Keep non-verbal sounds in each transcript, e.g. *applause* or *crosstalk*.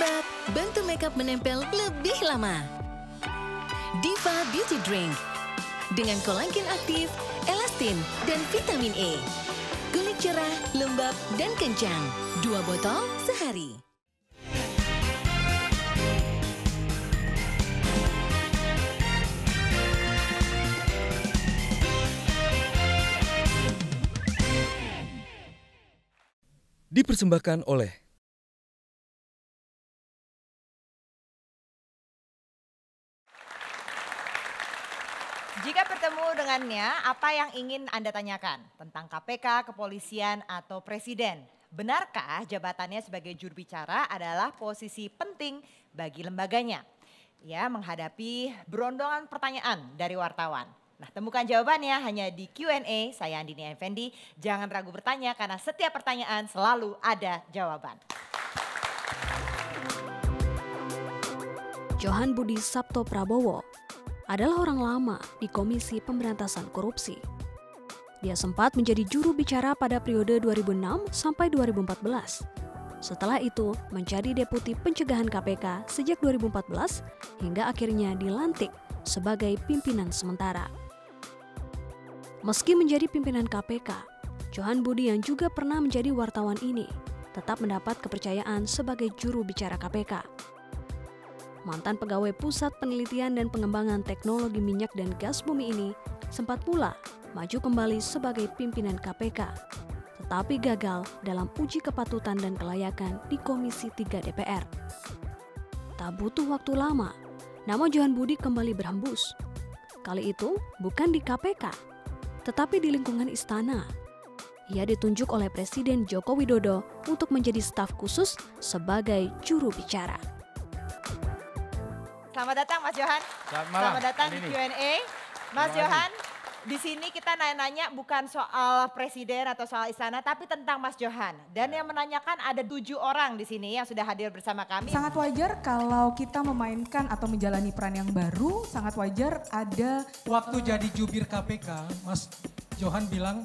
lembab, bantu makeup menempel lebih lama. Diva Beauty Drink dengan kolagen aktif, elastin, dan vitamin E. Kulit cerah, lembab, dan kencang. Dua botol sehari. Dipersembahkan oleh bertemu dengannya, apa yang ingin Anda tanyakan tentang KPK, kepolisian, atau presiden? Benarkah jabatannya sebagai jurubicara adalah posisi penting bagi lembaganya? Ya, menghadapi berondongan pertanyaan dari wartawan. Nah, temukan jawabannya hanya di Q&A. Saya Andini Effendi. Jangan ragu bertanya karena setiap pertanyaan selalu ada jawaban. Johan Budi Sabto Prabowo adalah orang lama di Komisi Pemberantasan Korupsi. Dia sempat menjadi juru bicara pada periode 2006 sampai 2014. Setelah itu, menjadi deputi pencegahan KPK sejak 2014 hingga akhirnya dilantik sebagai pimpinan sementara. Meski menjadi pimpinan KPK, Johan Budi yang juga pernah menjadi wartawan ini tetap mendapat kepercayaan sebagai juru bicara KPK mantan pegawai Pusat Penelitian dan Pengembangan Teknologi Minyak dan Gas Bumi ini sempat pula maju kembali sebagai pimpinan KPK, tetapi gagal dalam uji kepatutan dan kelayakan di Komisi 3 DPR. Tak butuh waktu lama, nama Johan Budi kembali berhembus. Kali itu bukan di KPK, tetapi di lingkungan istana. Ia ditunjuk oleh Presiden Joko Widodo untuk menjadi staf khusus sebagai juru bicara. Selamat datang Mas Johan. Selamat malam. Selamat datang di Q&A. Mas Johan, di sini kita nanya nanya bukan soal presiden atau soal istana, tapi tentang Mas Johan. Dan ya. yang menanyakan ada tujuh orang di sini yang sudah hadir bersama kami. Sangat wajar kalau kita memainkan atau menjalani peran yang baru, sangat wajar ada... Waktu jadi jubir KPK, Mas Johan bilang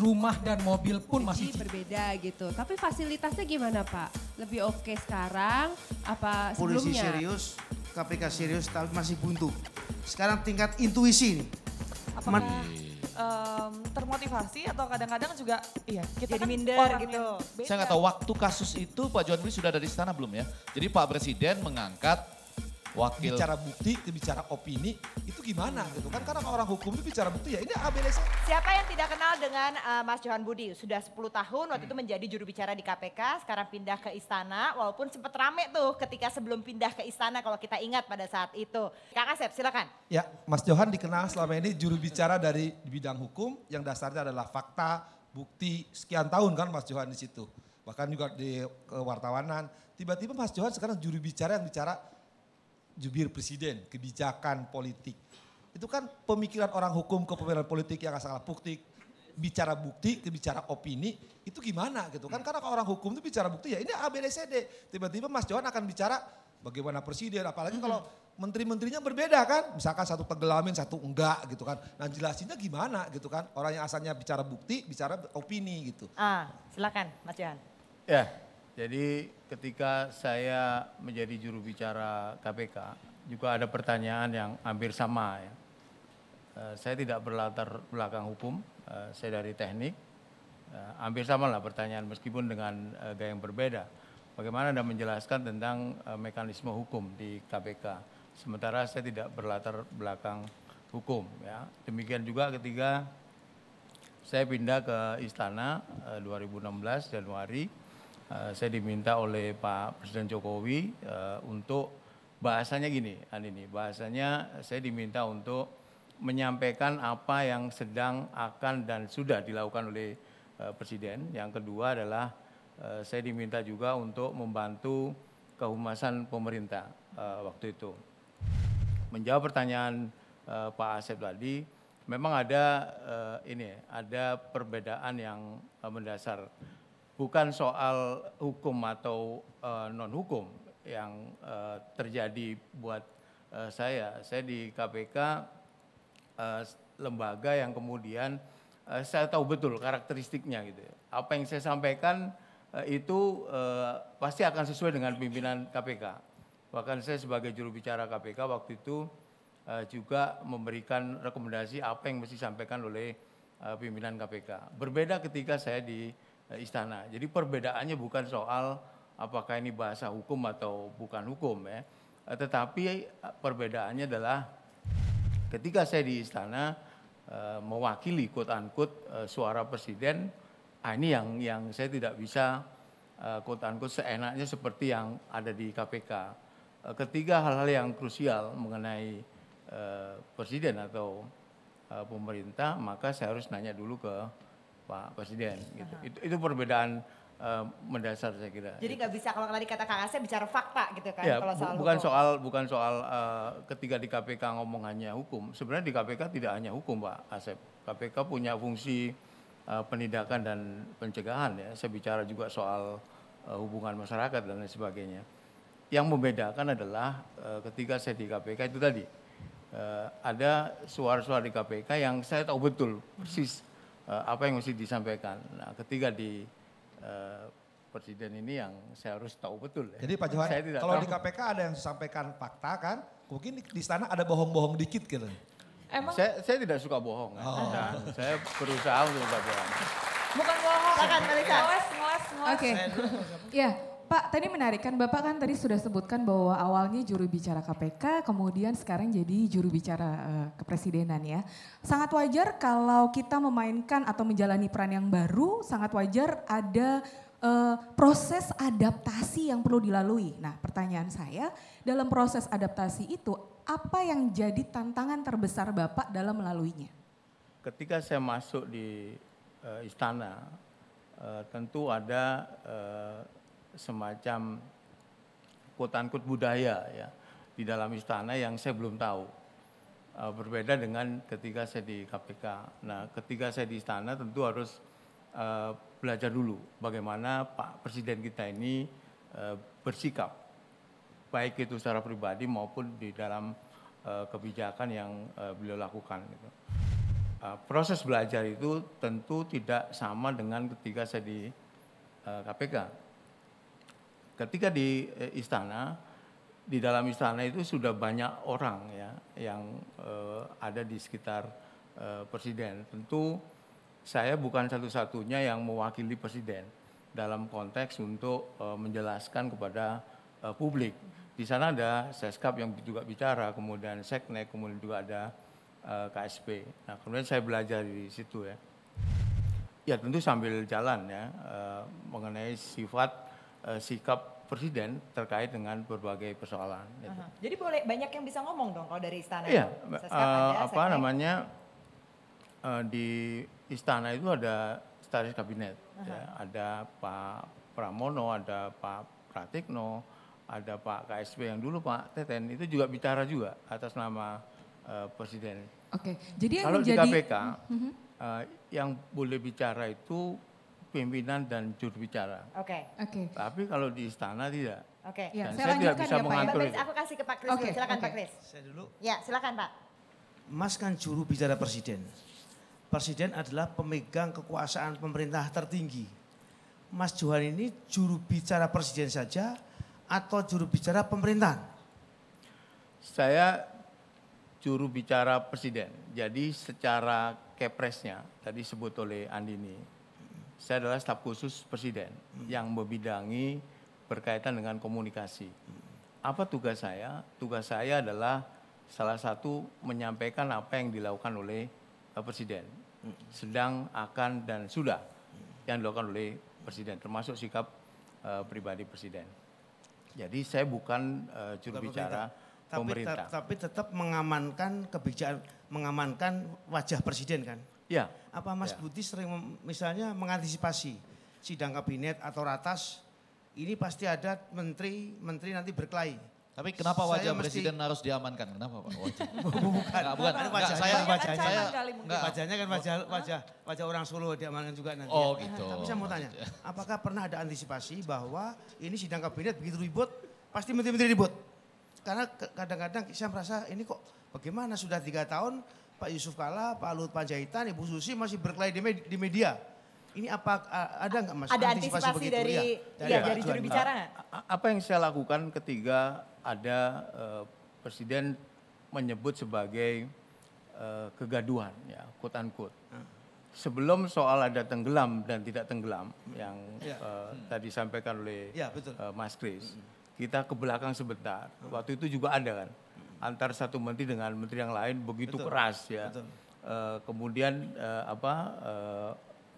rumah dan mobil pun masih berbeda gitu. Tapi fasilitasnya gimana Pak? Lebih oke okay sekarang apa sebelumnya? Polisi serius, KPK serius tapi masih buntu. Sekarang tingkat intuisi ini Apakah Man um, termotivasi atau kadang-kadang juga iya kita jadi kan minder orang gitu. Saya nggak tahu waktu kasus itu Pak John Bri sudah ada di istana belum ya? Jadi Pak Presiden mengangkat wakil bicara bukti bicara opini itu gimana gitu kan karena orang hukum itu bicara bukti ya ini ABLC siapa yang tidak kenal dengan uh, Mas Johan Budi sudah 10 tahun waktu hmm. itu menjadi juru bicara di KPK sekarang pindah ke istana walaupun sempat rame tuh ketika sebelum pindah ke istana kalau kita ingat pada saat itu Kang Asep silakan ya Mas Johan dikenal selama ini juru bicara dari bidang hukum yang dasarnya adalah fakta bukti sekian tahun kan Mas Johan di situ bahkan juga di kewartawanan tiba-tiba Mas Johan sekarang juru bicara yang bicara jubir presiden, kebijakan politik. Itu kan pemikiran orang hukum ke pemikiran politik yang asal bukti, bicara bukti, bicara opini, itu gimana gitu kan? Karena kalau orang hukum itu bicara bukti ya ini abcd Tiba-tiba Mas Johan akan bicara bagaimana presiden, apalagi kalau menteri-menterinya berbeda kan? Misalkan satu tegelamin, satu enggak gitu kan. Nah jelasinnya gimana gitu kan? Orang yang asalnya bicara bukti, bicara opini gitu. Ah, silakan Mas Johan. Ya, jadi ketika saya menjadi juru bicara KPK, juga ada pertanyaan yang hampir sama ya. Eh, saya tidak berlatar belakang hukum, eh, saya dari teknik. Eh, hampir sama lah pertanyaan meskipun dengan gaya yang berbeda. Bagaimana Anda menjelaskan tentang mekanisme hukum di KPK? Sementara saya tidak berlatar belakang hukum ya. Demikian juga ketika saya pindah ke istana 2016 Januari Eh, saya diminta oleh Pak Presiden Jokowi eh, untuk bahasanya gini, ini bahasanya saya diminta untuk menyampaikan apa yang sedang akan dan sudah dilakukan oleh eh, Presiden. Yang kedua adalah saya diminta juga untuk membantu kehumasan pemerintah waktu itu. Menjawab pertanyaan Pak Asep tadi, memang ada ini, ada perbedaan yang mendasar bukan soal hukum atau uh, eh, non hukum yang uh, terjadi buat uh, saya. Saya di KPK uh, lembaga yang kemudian uh, saya tahu betul karakteristiknya gitu. Ya. Apa yang saya sampaikan uh, itu uh, pasti akan sesuai dengan pimpinan KPK. Bahkan saya sebagai juru bicara KPK waktu itu uh, juga memberikan rekomendasi apa yang mesti disampaikan oleh uh, pimpinan KPK. Berbeda ketika saya di Eh, istana. Jadi perbedaannya bukan soal apakah ini bahasa hukum atau bukan hukum ya. Eh, tetapi eh, perbedaannya adalah ketika saya di istana mewakili quote unquote suara presiden, ah, ini yang yang saya tidak bisa quote unquote seenaknya seperti yang ada di KPK. Ketiga hal-hal yang krusial mengenai presiden atau pemerintah, maka saya harus nanya dulu ke Pak Presiden. Gitu. Itu, itu perbedaan uh, mendasar saya kira. Jadi nggak bisa kalau tadi kata Kang Asep bicara fakta gitu kan? Ya, kalau soal bukan hukum. soal bukan soal uh, ketika di KPK ngomong hanya hukum. Sebenarnya di KPK tidak hanya hukum Pak Asep. KPK punya fungsi uh, penindakan dan pencegahan ya. Saya bicara juga soal uh, hubungan masyarakat dan lain sebagainya. Yang membedakan adalah uh, ketika saya di KPK itu tadi uh, ada suara-suara di KPK yang saya tahu betul persis. Hmm uh, apa yang mesti disampaikan. Nah, ketiga di uh, presiden ini yang saya harus tahu betul. Ya. Jadi Pak Johan, kalau tahu. di KPK ada yang sampaikan fakta kan, mungkin di sana ada bohong-bohong dikit gitu. Emang? Saya, saya tidak suka bohong. Ya. Oh. Dan saya berusaha untuk pak Johan. Bukan bohong, akan Melisa. Ngos, ngos, ngos. Oke. Okay. ya, Pak, tadi menarik kan Bapak kan tadi sudah sebutkan bahwa awalnya juru bicara KPK, kemudian sekarang jadi juru bicara uh, kepresidenan ya. Sangat wajar kalau kita memainkan atau menjalani peran yang baru, sangat wajar ada uh, proses adaptasi yang perlu dilalui. Nah, pertanyaan saya, dalam proses adaptasi itu apa yang jadi tantangan terbesar Bapak dalam melaluinya? Ketika saya masuk di uh, istana, uh, tentu ada uh, semacam kutankut budaya ya di dalam istana yang saya belum tahu. Eh, berbeda dengan ketika saya di KPK. Nah, ketika saya di istana tentu harus eh, belajar dulu bagaimana Pak Presiden kita ini eh, bersikap, baik itu secara pribadi maupun di dalam kebijakan yang beliau lakukan. Gitu. proses belajar itu tentu tidak sama dengan ketika saya di KPK ketika di eh, istana, di dalam istana itu sudah banyak orang ya yang eh, ada di sekitar eh, presiden. Tentu saya bukan satu-satunya yang mewakili presiden dalam konteks untuk eh, menjelaskan kepada eh, publik. Di sana ada seskap yang juga bicara, kemudian seknek, kemudian juga ada eh, KSP. Nah kemudian saya belajar di situ ya. Ya tentu sambil jalan ya eh, mengenai sifat uh, sikap presiden terkait dengan berbagai persoalan. Uh gitu. -huh. Jadi boleh banyak yang bisa ngomong dong kalau dari istana. Iya, uh, apa sekre. namanya uh, di istana itu ada staris kabinet, uh -huh. ya. ada Pak Pramono, ada Pak Pratikno, ada Pak KSP yang dulu Pak Teten itu juga bicara juga atas nama uh, presiden. Oke, okay. jadi kalau menjadi... di KPK uh -huh. uh, yang boleh bicara itu pimpinan dan juru bicara. Oke. Okay. Oke. Okay. Tapi kalau di istana tidak. Oke. Okay. Ya, saya, saya tidak bisa ya, mengatur Pak. Aku kasih ke Pak Kris. Okay. Silakan okay. Pak Kris. Saya dulu. Ya, silakan Pak. Mas kan juru bicara presiden. Presiden adalah pemegang kekuasaan pemerintah tertinggi. Mas Johan ini juru bicara presiden saja atau juru bicara pemerintahan? Saya juru bicara presiden. Jadi secara kepresnya tadi sebut oleh Andini saya adalah staf khusus presiden hmm. yang membidangi berkaitan dengan komunikasi. Hmm. Apa tugas saya? Tugas saya adalah salah satu menyampaikan apa yang dilakukan oleh eh, presiden. Hmm. Sedang akan dan sudah hmm. yang dilakukan oleh presiden termasuk sikap uh, pribadi presiden. Jadi saya bukan eh, uh, juru bicara pemerintah. Tapi, tapi tetap mengamankan kebijakan mengamankan wajah presiden kan? Ya. Apa Mas ya. Budi sering misalnya mengantisipasi sidang kabinet atau ratas ini pasti ada menteri menteri nanti berkelahi. Tapi kenapa wajah saya presiden mesti... harus diamankan? Kenapa Pak? Wajah. *laughs* bukan. Nah, bukan. Enggak, wajah, saya wajahnya, saya, kan enggak. wajahnya kan wajah wajah wajah orang Solo diamankan juga nanti. Oh gitu. Tapi saya mau tanya, apakah pernah ada antisipasi bahwa ini sidang kabinet begitu ribut, pasti menteri-menteri ribut? Karena kadang-kadang saya merasa ini kok bagaimana sudah tiga tahun Pak Yusuf Kala, Pak Luhut Panjaitan, Ibu Susi masih berkelahi di, med di media. Ini apa ada nggak mas? Ada antisipasi, antisipasi begitu, dari, ya, dari, ya, iya, dari juru bicara nggak? Apa yang saya lakukan ketika ada uh, presiden menyebut sebagai uh, kegaduhan, ya, quote unquote. Hmm. Sebelum soal ada tenggelam dan tidak tenggelam hmm. yang ya. uh, hmm. tadi disampaikan oleh ya, Uh, Mas Kris, hmm. kita ke belakang sebentar. Hmm. Waktu itu juga ada kan antar satu menteri dengan menteri yang lain begitu betul, keras ya. Betul. Uh, kemudian uh, apa uh,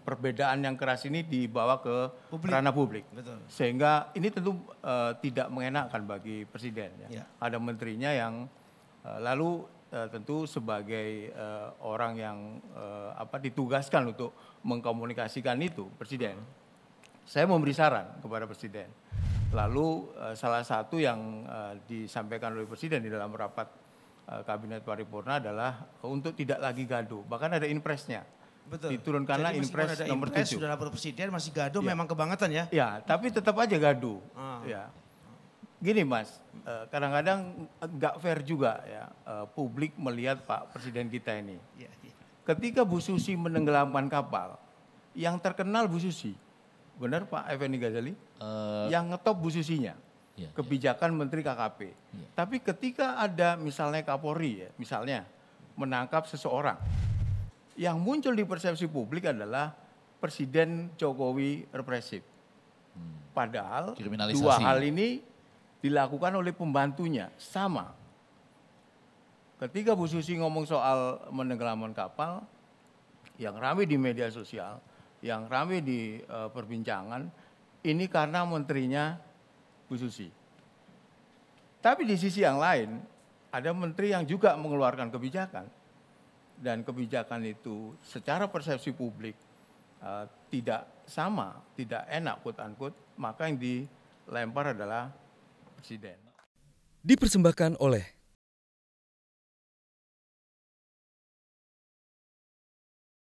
perbedaan yang keras ini dibawa ke publik. ranah publik. Betul. Sehingga ini tentu uh, tidak mengenakan bagi presiden ya. ya. Ada menterinya yang uh, lalu uh, tentu sebagai uh, orang yang uh, apa ditugaskan untuk mengkomunikasikan itu presiden. Hmm. Saya memberi saran kepada presiden Lalu eh, salah satu yang eh, disampaikan oleh Presiden di dalam rapat eh, kabinet paripurna adalah untuk tidak lagi gaduh. Bahkan ada impresnya. Betul. Diturunkanlah Jadi impres ada nomor impres, 7. Sudah lapor presiden masih gaduh ya. memang kebangetan ya. Ya, tapi tetap aja gaduh. Ah. Ya. Gini Mas, kadang-kadang nggak fair juga ya publik melihat Pak Presiden kita ini. Iya, iya. Ketika Bu Susi menenggelamkan kapal, yang terkenal Bu Susi. Benar Pak Effendi Ghazali? Uh, yang ngetop Bu Susinya. Iya, kebijakan iya. Menteri KKP. Iya. Tapi ketika ada misalnya Kapolri ya, misalnya menangkap seseorang, yang muncul di persepsi publik adalah Presiden Jokowi represif. Hmm. Padahal dua hal ini dilakukan oleh pembantunya sama. Ketika Bu Susi ngomong soal menenggelamkan kapal, yang ramai di media sosial, yang ramai di uh, perbincangan ini karena menterinya Bu Susi. Tapi di sisi yang lain ada menteri yang juga mengeluarkan kebijakan dan kebijakan itu secara persepsi publik uh, tidak sama, tidak enak quote angkut, maka yang dilempar adalah presiden. Dipersembahkan oleh